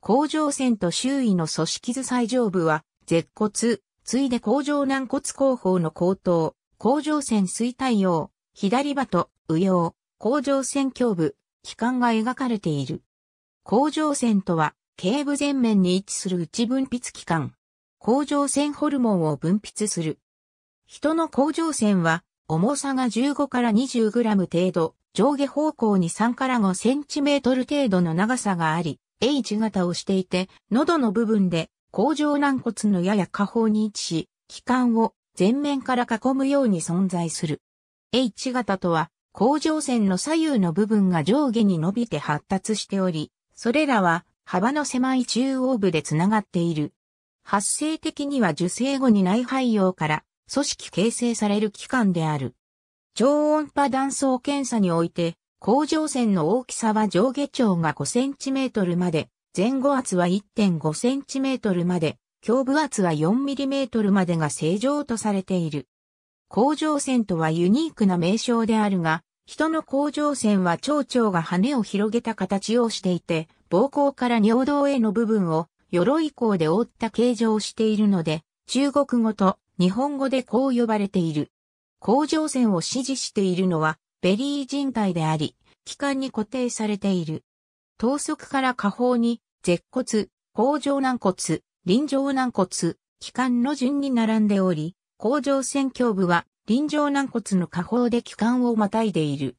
甲状腺と周囲の組織図最上部は、舌骨、ついで甲状軟骨後方の後頭、甲状腺水退、陽、左歯と右葉、甲状腺胸部、器官が描かれている。甲状腺とは、頸部前面に位置する内分泌器官。甲状腺ホルモンを分泌する。人の甲状腺は、重さが15から20グラム程度、上下方向に3から5センチメートル程度の長さがあり、H 型をしていて、喉の部分で、甲状軟骨のやや下方に位置し、気管を前面から囲むように存在する。H 型とは、甲状腺の左右の部分が上下に伸びて発達しており、それらは幅の狭い中央部でつながっている。発生的には受精後に内肺葉から組織形成される器官である。超音波断層検査において、甲状腺の大きさは上下長が5センチメートルまで、前後圧は1.5センチメートルまで、胸部圧は4ミリメートルまでが正常とされている。甲状腺とはユニークな名称であるが、人の甲状腺は腸腸が羽を広げた形をしていて、膀胱から尿道への部分を鎧甲で覆った形状をしているので、中国語と日本語でこう呼ばれている。甲状腺を支持しているのはベリー人体であり、機関に固定されている。頭側から下方に、舌骨、甲状軟骨、臨場軟骨、機関の順に並んでおり、甲状腺胸部は臨場軟骨の下方で気管をまたいでいる。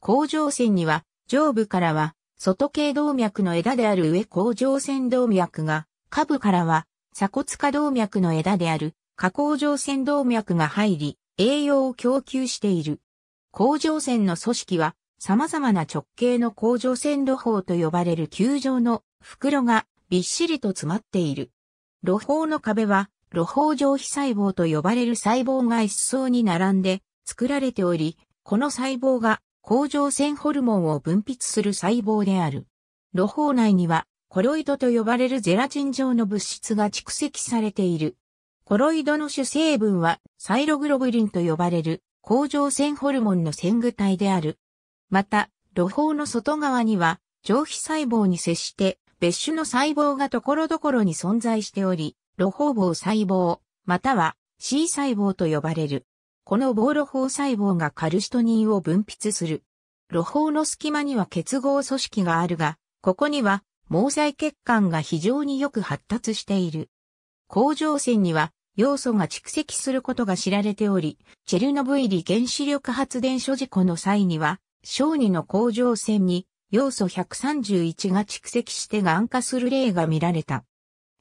甲状腺には、上部からは、外頸動脈の枝である上甲状腺動脈が、下部からは、鎖骨下動脈の枝である、下甲状腺動脈が入り、栄養を供給している。甲状腺の組織は、様々な直径の甲状腺路法と呼ばれる球状の袋がびっしりと詰まっている。路法の壁は、路法上皮細胞と呼ばれる細胞が一層に並んで作られており、この細胞が甲状腺ホルモンを分泌する細胞である。路法内には、コロイドと呼ばれるゼラチン状の物質が蓄積されている。コロイドの主成分はサイログロブリンと呼ばれる甲状腺ホルモンの線具体であるまた、露胞の外側には、上皮細胞に接して、別種の細胞が所々に存在しており、露胞胞細胞、または C 細胞と呼ばれる。この防露胞細胞がカルシトニンを分泌する。露胞の隙間には結合組織があるが、ここには毛細血管が非常によく発達している。甲状腺には要素が蓄積することが知られており、チェルノブイリ原子力発電所事故の際には、小児の甲状腺に要素131が蓄積して眼化する例が見られた。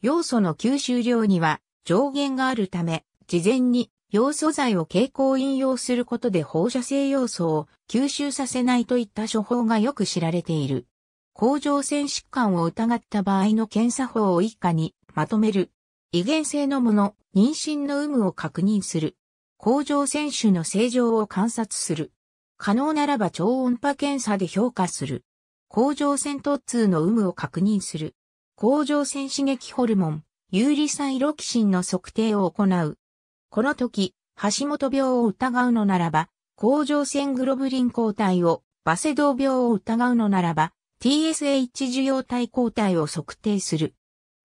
要素の吸収量には上限があるため、事前に要素剤を経口引用することで放射性要素を吸収させないといった処方がよく知られている。甲状腺疾患を疑った場合の検査法を以下にまとめる。遺伝性のもの、妊娠の有無を確認する。甲状腺腫の正常を観察する。可能ならば超音波検査で評価する。甲状腺突痛の有無を確認する。甲状腺刺激ホルモン、有利サイロキシンの測定を行う。この時、橋本病を疑うのならば、甲状腺グロブリン抗体を、バセドウ病を疑うのならば、TSH 受容体抗体を測定する。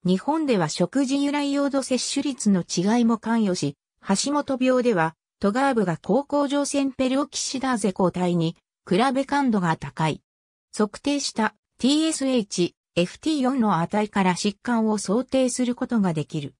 日本では食事由来用土摂取率の違いも関与し、橋本病ではトガーブが高校上線ペルオキシダーゼ抗体に比べ感度が高い。測定した TSH、FT4 の値から疾患を想定することができる。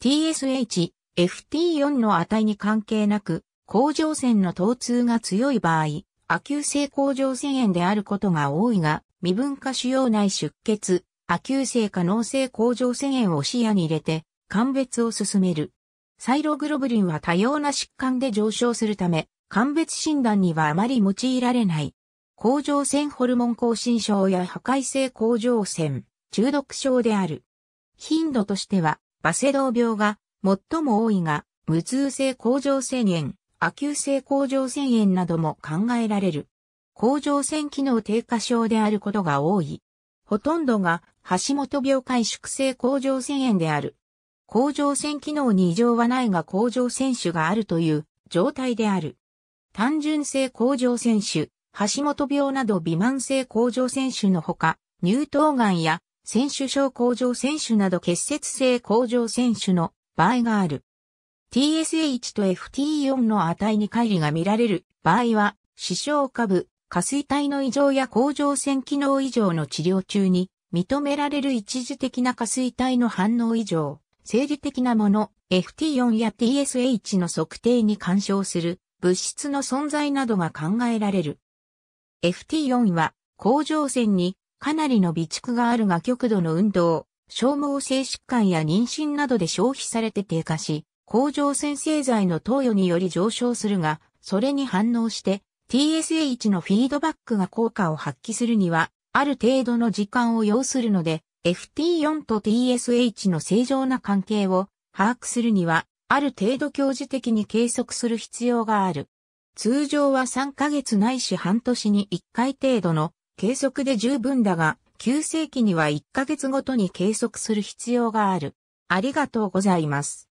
TSH、FT4 の値に関係なく、甲状腺の疼痛が強い場合、亜急性甲状腺炎であることが多いが、未分化腫瘍内出血、亜急性可能性甲状腺炎を視野に入れて、鑑別を進める。サイログロブリンは多様な疾患で上昇するため、鑑別診断にはあまり用いられない。甲状腺ホルモン亢進症や破壊性甲状腺、中毒症である。頻度としては、バセドウ病が最も多いが、無痛性甲状腺炎、亜急性甲状腺炎なども考えられる。甲状腺機能低下症であることが多い。ほとんどが橋本病回縮性甲状腺炎である。甲状腺機能に異常はないが甲状腺腫があるという状態である。単純性甲状腺腫、橋本病など微慢性甲状腺腫のほか、乳頭がんや腺腫症甲状腺腫など結節性甲状腺腫の場合がある。TSH と FT4 の値に乖離が見られる場合は、視床下部、下垂体の異常や甲状腺機能異常の治療中に認められる一時的な下垂体の反応異常。生理的なもの、FT4 や TSH の測定に干渉する物質の存在などが考えられる。FT4 は甲状腺にかなりの備蓄があるが極度の運動、消耗性疾患や妊娠などで消費されて低下し、甲状腺製剤の投与により上昇するが、それに反応して TSH のフィードバックが効果を発揮するには、ある程度の時間を要するので、FT4 と TSH の正常な関係を把握するには、ある程度強授的に計測する必要がある。通常は3ヶ月ないし半年に1回程度の計測で十分だが、急性期には1ヶ月ごとに計測する必要がある。ありがとうございます。